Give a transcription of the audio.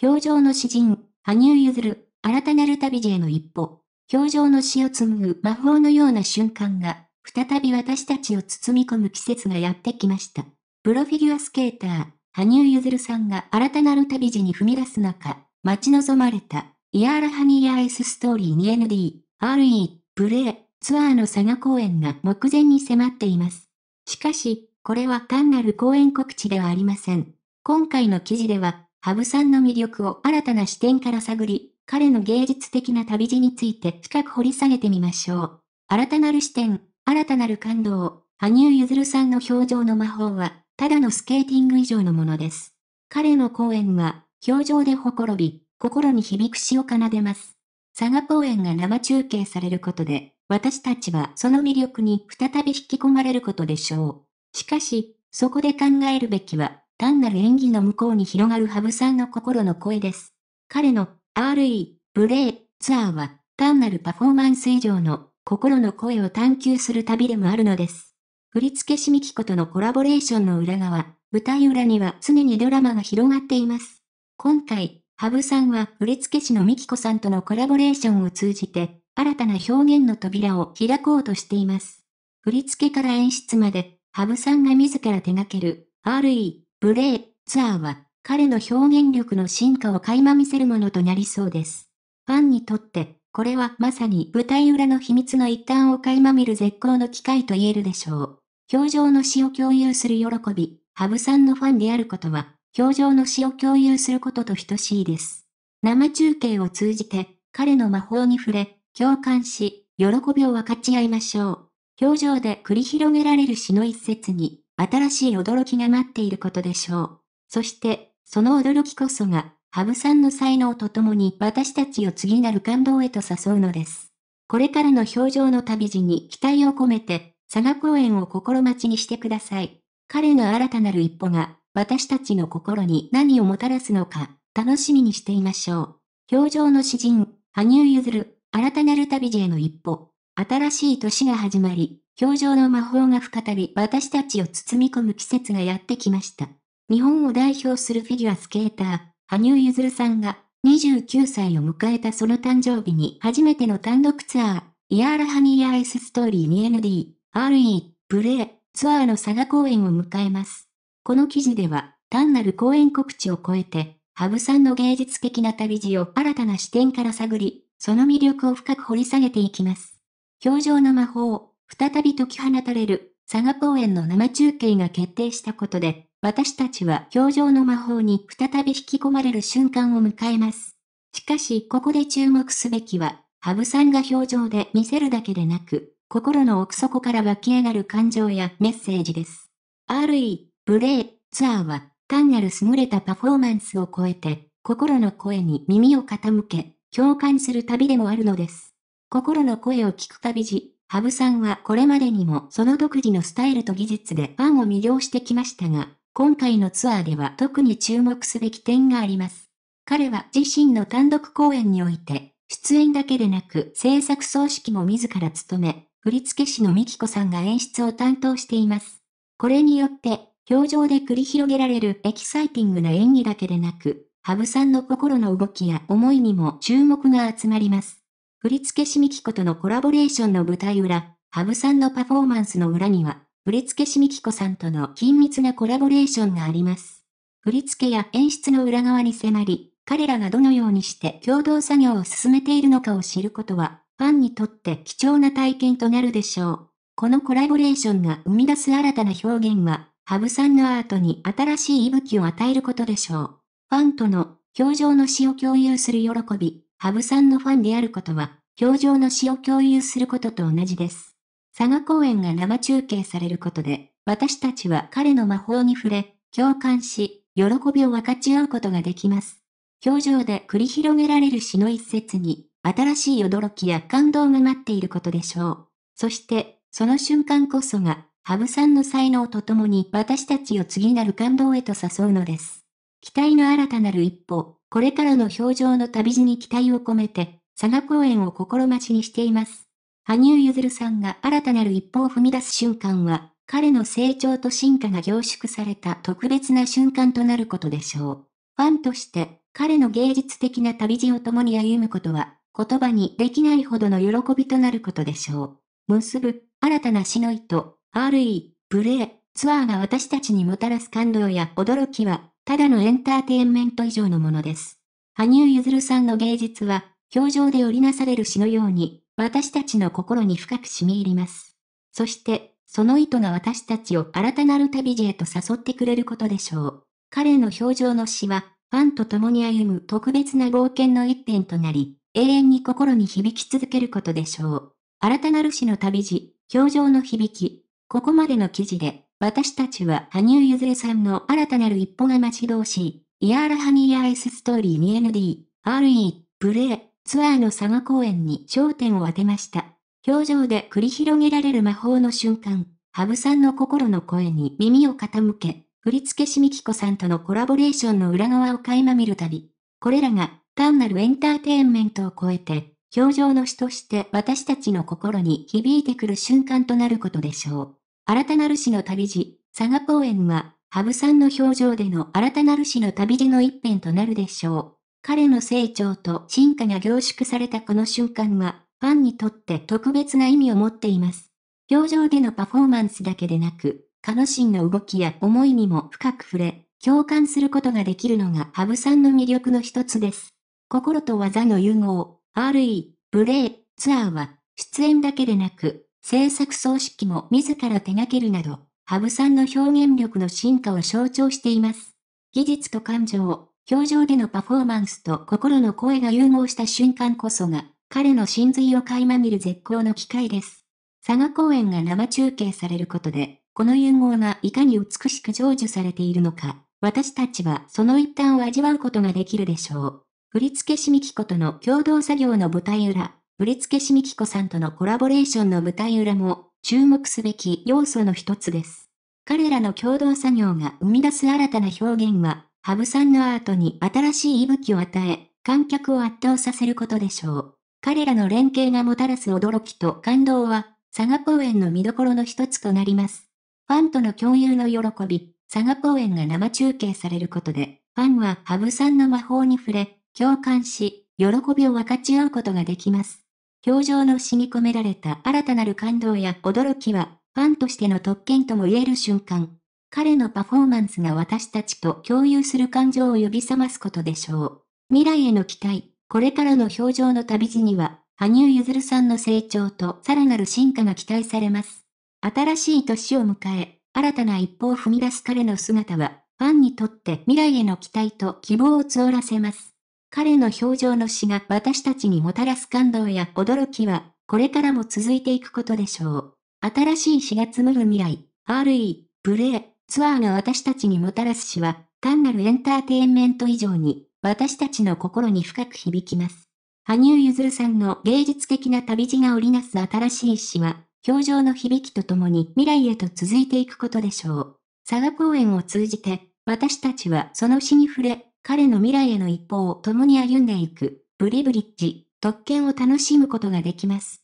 表情の詩人、羽生譲る、新たなる旅路への一歩、表情の詩を紡ぐ魔法のような瞬間が、再び私たちを包み込む季節がやってきました。プロフィギュアスケーター、羽生譲るさんが新たなる旅路に踏み出す中、待ち望まれた、イヤーラハニヤーエスストーリー 2ND、RE、プレイ、ツアーの佐賀公演が目前に迫っています。しかし、これは単なる公演告知ではありません。今回の記事では、羽生さんの魅力を新たな視点から探り、彼の芸術的な旅路について深く掘り下げてみましょう。新たなる視点、新たなる感動、羽生結弦さんの表情の魔法は、ただのスケーティング以上のものです。彼の公演は、表情でほころび、心に響く詩を奏でます。佐賀公演が生中継されることで、私たちはその魅力に再び引き込まれることでしょう。しかし、そこで考えるべきは、単なる演技の向こうに広がる羽生さんの心の声です。彼の RE、ブレイ、ツアーは、単なるパフォーマンス以上の心の声を探求する旅でもあるのです。振付師ミキコとのコラボレーションの裏側、舞台裏には常にドラマが広がっています。今回、羽生さんは振付師のミキコさんとのコラボレーションを通じて、新たな表現の扉を開こうとしています。振付から演出まで、羽生さんが自ら手掛ける、RE、ブレイ、アーは、彼の表現力の進化を垣間見せるものとなりそうです。ファンにとって、これはまさに舞台裏の秘密の一端を垣間見る絶好の機会と言えるでしょう。表情の詩を共有する喜び、ハブさんのファンであることは、表情の詩を共有することと等しいです。生中継を通じて、彼の魔法に触れ、共感し、喜びを分かち合いましょう。表情で繰り広げられる詩の一節に、新しい驚きが待っていることでしょう。そして、その驚きこそが、羽生さんの才能とともに私たちを次なる感動へと誘うのです。これからの表情の旅路に期待を込めて、佐賀公演を心待ちにしてください。彼の新たなる一歩が、私たちの心に何をもたらすのか、楽しみにしていましょう。表情の詩人、羽生結弦、新たなる旅路への一歩、新しい年が始まり、表情の魔法が再び私たちを包み込む季節がやってきました。日本を代表するフィギュアスケーター、羽生結弦さんが29歳を迎えたその誕生日に初めての単独ツアー、イヤーラハニヤアイスストーリー 2ND、RE、プレイ、ツアーの佐賀公演を迎えます。この記事では、単なる公演告知を超えて、ハブさんの芸術的な旅路を新たな視点から探り、その魅力を深く掘り下げていきます。表情の魔法、再び解き放たれる佐賀公演の生中継が決定したことで、私たちは表情の魔法に再び引き込まれる瞬間を迎えます。しかし、ここで注目すべきは、ハブさんが表情で見せるだけでなく、心の奥底から湧き上がる感情やメッセージです。RE、プレイ、ツアーは、単なる優れたパフォーマンスを超えて、心の声に耳を傾け、共感する旅でもあるのです。心の声を聞く旅路、羽生さんはこれまでにもその独自のスタイルと技術でファンを魅了してきましたが、今回のツアーでは特に注目すべき点があります。彼は自身の単独公演において、出演だけでなく制作総指揮も自ら務め、振付師の美紀子さんが演出を担当しています。これによって、表情で繰り広げられるエキサイティングな演技だけでなく、羽生さんの心の動きや思いにも注目が集まります。振付師ミキコとのコラボレーションの舞台裏、ハブさんのパフォーマンスの裏には、振付師ミキコさんとの緊密なコラボレーションがあります。振付や演出の裏側に迫り、彼らがどのようにして共同作業を進めているのかを知ることは、ファンにとって貴重な体験となるでしょう。このコラボレーションが生み出す新たな表現は、ハブさんのアートに新しい息吹を与えることでしょう。ファンとの表情の詩を共有する喜び、羽生さんのファンであることは、表情の詩を共有することと同じです。佐賀公演が生中継されることで、私たちは彼の魔法に触れ、共感し、喜びを分かち合うことができます。表情で繰り広げられる詩の一節に、新しい驚きや感動が待っていることでしょう。そして、その瞬間こそが、羽生さんの才能とともに私たちを次なる感動へと誘うのです。期待の新たなる一歩。これからの表情の旅路に期待を込めて、佐賀公演を心待ちにしています。羽生結弦さんが新たなる一歩を踏み出す瞬間は、彼の成長と進化が凝縮された特別な瞬間となることでしょう。ファンとして、彼の芸術的な旅路を共に歩むことは、言葉にできないほどの喜びとなることでしょう。結ぶ、新たな死の糸、RE、プレイ、ツアーが私たちにもたらす感動や驚きは、ただのエンターテインメント以上のものです。羽生結弦さんの芸術は、表情で織りなされる詩のように、私たちの心に深く染み入ります。そして、その意図が私たちを新たなる旅路へと誘ってくれることでしょう。彼の表情の詩は、ファンと共に歩む特別な冒険の一点となり、永遠に心に響き続けることでしょう。新たなる詩の旅路、表情の響き、ここまでの記事で、私たちは羽生結弦さんの新たなる一歩が待ち遠しい。イヤーラハニーアエスストーリー 2ND、RE、プレイ、ツアーの佐賀公演に焦点を当てました。表情で繰り広げられる魔法の瞬間、ハブさんの心の声に耳を傾け、振付師みきこさんとのコラボレーションの裏側を垣間見るたび、これらが単なるエンターテインメントを超えて、表情の詩として私たちの心に響いてくる瞬間となることでしょう。新たなる死の旅路、佐賀公園は、羽生さんの表情での新たなる死の旅路の一編となるでしょう。彼の成長と進化が凝縮されたこの瞬間は、ファンにとって特別な意味を持っています。表情でのパフォーマンスだけでなく、彼心の動きや思いにも深く触れ、共感することができるのが羽生さんの魅力の一つです。心と技の融合、RE、プレイ、ツアーは、出演だけでなく、制作総指揮も自ら手掛けるなど、羽生さんの表現力の進化を象徴しています。技術と感情、表情でのパフォーマンスと心の声が融合した瞬間こそが、彼の真髄を垣間見る絶好の機会です。佐賀公演が生中継されることで、この融合がいかに美しく成就されているのか、私たちはその一端を味わうことができるでしょう。振付しみきことの共同作業の舞台裏。振付師ミキコさんとのコラボレーションの舞台裏も注目すべき要素の一つです。彼らの共同作業が生み出す新たな表現は、ハブさんのアートに新しい息吹を与え、観客を圧倒させることでしょう。彼らの連携がもたらす驚きと感動は、佐賀公演の見どころの一つとなります。ファンとの共有の喜び、佐賀公演が生中継されることで、ファンはハブさんの魔法に触れ、共感し、喜びを分かち合うことができます。表情の詩に込められた新たなる感動や驚きは、ファンとしての特権とも言える瞬間。彼のパフォーマンスが私たちと共有する感情を呼び覚ますことでしょう。未来への期待、これからの表情の旅路には、羽生結弦さんの成長とさらなる進化が期待されます。新しい年を迎え、新たな一歩を踏み出す彼の姿は、ファンにとって未来への期待と希望を募らせます。彼の表情の詩が私たちにもたらす感動や驚きは、これからも続いていくことでしょう。新しい詩が紡ぐ未来、RE、プレイ、ツアーが私たちにもたらす詩は、単なるエンターテインメント以上に、私たちの心に深く響きます。羽生結弦さんの芸術的な旅路が織りなす新しい詩は、表情の響きとともに未来へと続いていくことでしょう。佐賀公演を通じて、私たちはその詩に触れ、彼の未来への一歩を共に歩んでいく、ブリブリッジ、特権を楽しむことができます。